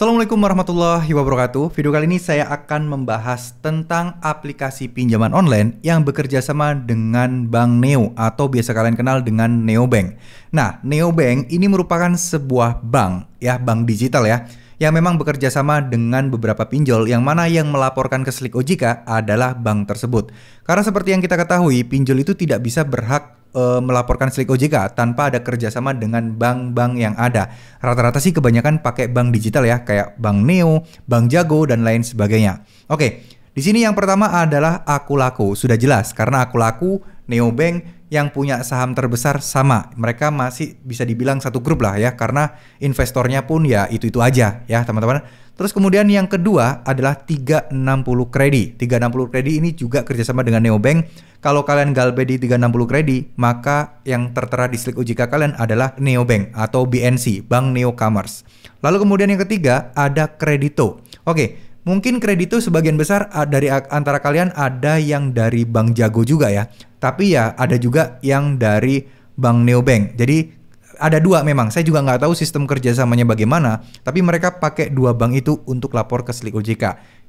Assalamualaikum warahmatullahi wabarakatuh. Video kali ini saya akan membahas tentang aplikasi pinjaman online yang bekerja sama dengan Bank Neo atau biasa kalian kenal dengan Neobank. Nah, Neobank ini merupakan sebuah bank ya, bank digital ya yang memang bekerja sama dengan beberapa pinjol yang mana yang melaporkan ke Slick OJK adalah bank tersebut. Karena seperti yang kita ketahui, pinjol itu tidak bisa berhak uh, melaporkan slik OJK tanpa ada kerjasama dengan bank-bank yang ada. Rata-rata sih kebanyakan pakai bank digital ya, kayak Bank Neo, Bank Jago, dan lain sebagainya. Oke, di sini yang pertama adalah aku laku. Sudah jelas, karena aku laku Neobank yang punya saham terbesar sama. Mereka masih bisa dibilang satu grup lah ya karena investornya pun ya itu-itu aja ya teman-teman. Terus kemudian yang kedua adalah 360 Kredi. 360 kredit ini juga kerjasama dengan Neobank. Kalau kalian galbe di 360 kredit, maka yang tertera di slik OJK kalian adalah Neobank atau BNC, Bank Neo Commerce. Lalu kemudian yang ketiga ada Kredito. Oke, Mungkin kredit itu sebagian besar ah, dari antara kalian ada yang dari Bank Jago juga ya. Tapi ya ada juga yang dari Bank Neobank. Jadi ada dua memang. Saya juga nggak tahu sistem kerjasamanya bagaimana, tapi mereka pakai dua bank itu untuk lapor ke Slik OJK.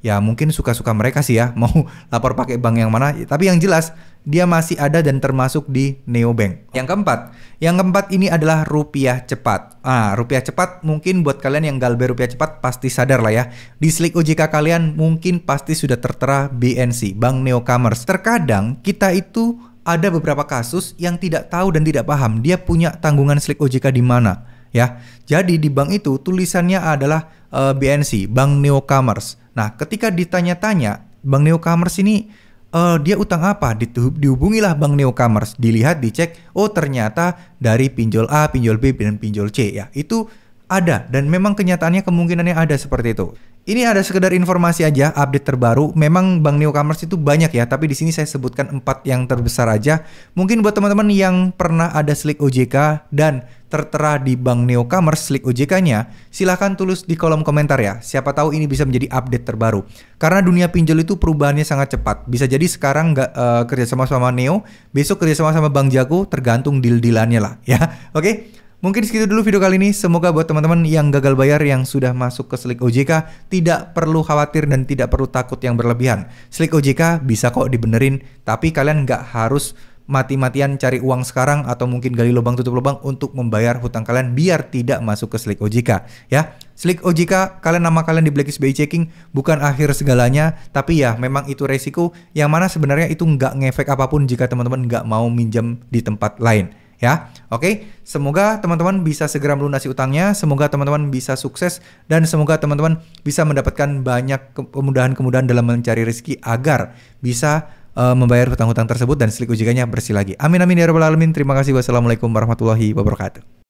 Ya mungkin suka-suka mereka sih ya, mau lapor pakai bank yang mana. Tapi yang jelas, dia masih ada dan termasuk di neobank. Yang keempat, yang keempat ini adalah rupiah cepat. Ah, rupiah cepat mungkin buat kalian yang galbe rupiah cepat pasti sadar lah ya. Di slick OJK kalian mungkin pasti sudah tertera BNC, Bank Neo Commerce. Terkadang kita itu ada beberapa kasus yang tidak tahu dan tidak paham dia punya tanggungan slick OJK di mana ya. Jadi di bank itu tulisannya adalah uh, eh, BNC, Bank Neo Commerce. Nah, ketika ditanya-tanya, Bank Neo Commerce ini uh, dia utang apa? Dihubungilah Bank newcomers, dilihat, dicek, oh ternyata dari pinjol A, pinjol B, dan pinjol C ya. Itu ada, dan memang kenyataannya kemungkinannya ada seperti itu. Ini ada sekedar informasi aja, update terbaru. Memang Bank Neocommerce itu banyak ya, tapi di sini saya sebutkan empat yang terbesar aja. Mungkin buat teman-teman yang pernah ada Slick OJK dan tertera di Bank Neocommerce Slick OJK-nya, silahkan tulis di kolom komentar ya. Siapa tahu ini bisa menjadi update terbaru. Karena dunia pinjol itu perubahannya sangat cepat. Bisa jadi sekarang nggak uh, kerjasama sama Neo, besok kerjasama sama Bank Jago, tergantung deal-dealannya lah ya. Oke? Okay? Mungkin segitu dulu video kali ini. Semoga buat teman-teman yang gagal bayar yang sudah masuk ke Slick OJK tidak perlu khawatir dan tidak perlu takut yang berlebihan. Slick OJK bisa kok dibenerin, tapi kalian nggak harus mati-matian cari uang sekarang atau mungkin gali lubang tutup lubang untuk membayar hutang kalian biar tidak masuk ke Slick OJK ya. Slick OJK, kalian nama kalian di Blacklist BI Checking bukan akhir segalanya, tapi ya memang itu resiko yang mana sebenarnya itu nggak ngefek apapun jika teman-teman nggak mau minjem di tempat lain ya. Oke, semoga teman-teman bisa segera melunasi utangnya, semoga teman-teman bisa sukses dan semoga teman-teman bisa mendapatkan banyak kemudahan-kemudahan dalam mencari rezeki agar bisa uh, membayar hutang-hutang tersebut dan selik ujikannya bersih lagi. Amin amin ya rabbal alamin. Terima kasih. Wassalamualaikum warahmatullahi wabarakatuh.